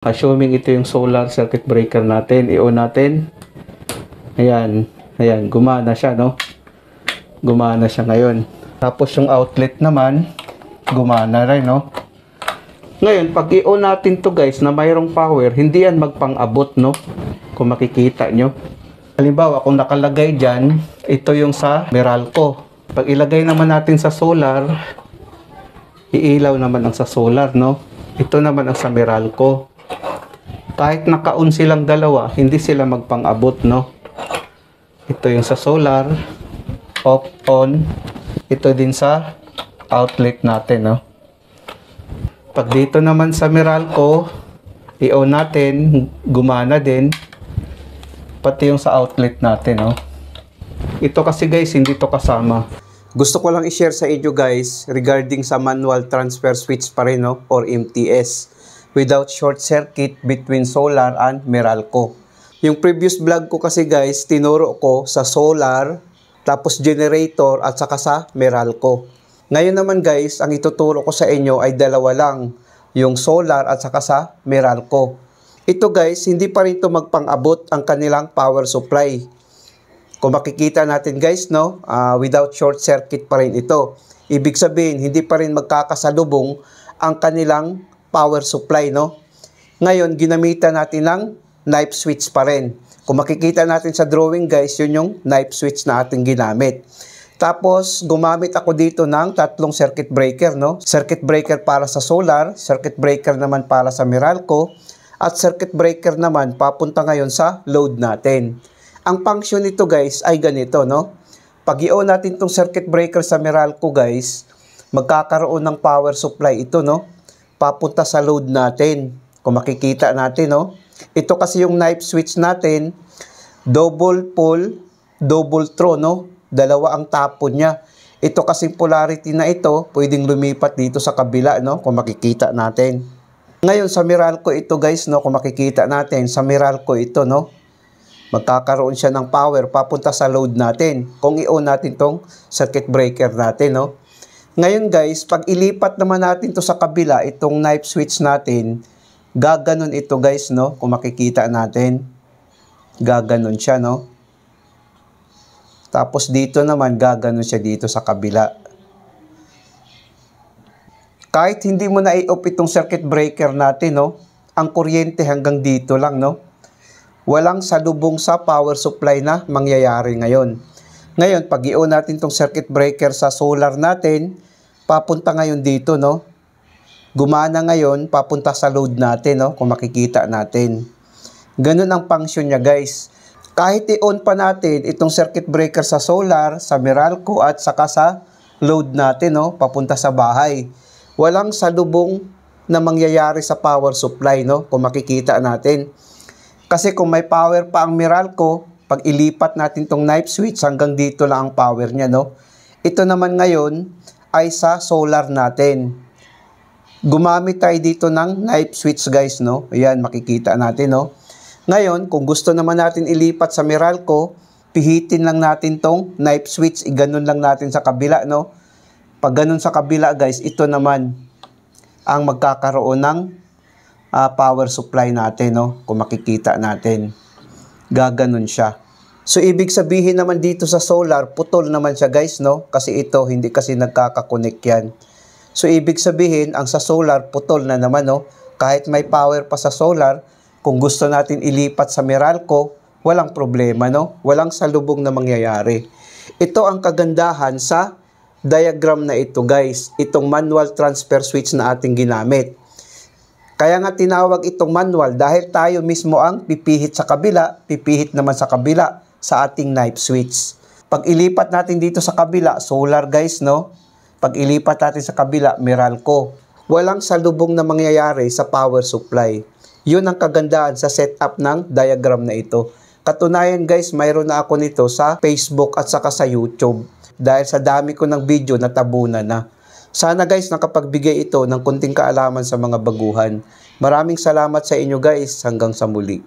Assuming ito yung solar circuit breaker natin, i-on natin. Ayan, ayan, gumana siya, no? Gumana siya ngayon. Tapos yung outlet naman, gumana rin, no? Ngayon, pag i-on natin to guys, na mayroong power, hindi yan magpang-abot, no? Kung makikita nyo. Halimbawa, kung nakalagay dyan, ito yung sa Meralco. Pag ilagay naman natin sa solar, iilaw naman ang sa solar, no? Ito naman ang sa Meralco kahit nakaon silang dalawa, hindi sila magpang-abot, no? Ito yung sa solar, off, on. Ito din sa outlet natin, no? Pag dito naman sa Meralco, i-on natin, gumana din. Pati yung sa outlet natin, no? Ito kasi guys, hindi to kasama. Gusto ko lang i-share sa inyo guys regarding sa manual transfer switch pa rin, no? Or MTS without short circuit between solar and Meralco. Yung previous vlog ko kasi guys, tinuro ko sa solar, tapos generator at saka sa Meralco. Ngayon naman guys, ang ituturo ko sa inyo ay dalawa lang, yung solar at saka sa Meralco. Ito guys, hindi pa rin ito magpangabot ang kanilang power supply. Kung makikita natin guys, no, uh, without short circuit pa rin ito. Ibig sabihin, hindi pa rin magkakasalubong ang kanilang power supply, no? Ngayon, ginamitan natin ng knife switch pa rin. Kung makikita natin sa drawing, guys, yun yung knife switch na ating ginamit. Tapos, gumamit ako dito ng tatlong circuit breaker, no? Circuit breaker para sa solar, circuit breaker naman para sa Meralco, at circuit breaker naman papunta ngayon sa load natin. Ang function nito, guys, ay ganito, no? Pag i-on natin tong circuit breaker sa Meralco, guys, magkakaroon ng power supply ito, no? papunta sa load natin. Kung makikita natin, no? Ito kasi yung knife switch natin, double pull, double throw, no? Dalawa ang tapon niya. Ito kasi polarity na ito, pwedeng lumipat dito sa kabila, no? Kung makikita natin. Ngayon, sa Meralco ito, guys, no? Kung makikita natin, sa Meralco ito, no? Magkakaroon siya ng power papunta sa load natin. Kung i-on natin tong circuit breaker natin, no? Ngayon guys, pag ilipat naman natin to sa kabila, itong knife switch natin, gaganon ito guys, no? Kung makikita natin, gaganon siya, no? Tapos dito naman, gaganon siya dito sa kabila. Kahit hindi mo na i-off itong circuit breaker natin, no? Ang kuryente hanggang dito lang, no? Walang salubong sa power supply na mangyayari ngayon. Ngayon, pag i-on natin itong circuit breaker sa solar natin, papunta ngayon dito, no? Gumana ngayon, papunta sa load natin, no? Kung makikita natin. Ganun ang function niya, guys. Kahit i-on pa natin itong circuit breaker sa solar, sa Meralco at saka sa load natin, no? Papunta sa bahay. Walang salubong na mangyayari sa power supply, no? Kung makikita natin. Kasi kung may power pa ang Meralco, pag ilipat natin tong knife switch, hanggang dito lang ang power niya, no? Ito naman ngayon ay sa solar natin. Gumamit tayo dito ng knife switch, guys, no? Ayan, makikita natin, no? Ngayon, kung gusto naman natin ilipat sa Meralco, pihitin lang natin tong knife switch, iganon lang natin sa kabila, no? Pag ganun sa kabila, guys, ito naman ang magkakaroon ng uh, power supply natin, no? Kung makikita natin gaganon siya. So, ibig sabihin naman dito sa solar, putol naman siya guys, no? Kasi ito, hindi kasi nagkakakonek yan. So, ibig sabihin, ang sa solar, putol na naman, no? Kahit may power pa sa solar, kung gusto natin ilipat sa Meralco, walang problema, no? Walang salubong na mangyayari. Ito ang kagandahan sa diagram na ito, guys. Itong manual transfer switch na ating ginamit. Kaya nga tinawag itong manual dahil tayo mismo ang pipihit sa kabila, pipihit naman sa kabila sa ating knife switch. Pag ilipat natin dito sa kabila, solar guys no? Pag ilipat natin sa kabila, Meralco. Walang salubong na mangyayari sa power supply. Yun ang kagandahan sa setup ng diagram na ito. Katunayan guys, mayroon na ako nito sa Facebook at saka sa YouTube. Dahil sa dami ko ng video, na tabunan na. Sana guys nakapagbigay ito ng kunting kaalaman sa mga baguhan. Maraming salamat sa inyo guys. Hanggang sa muli.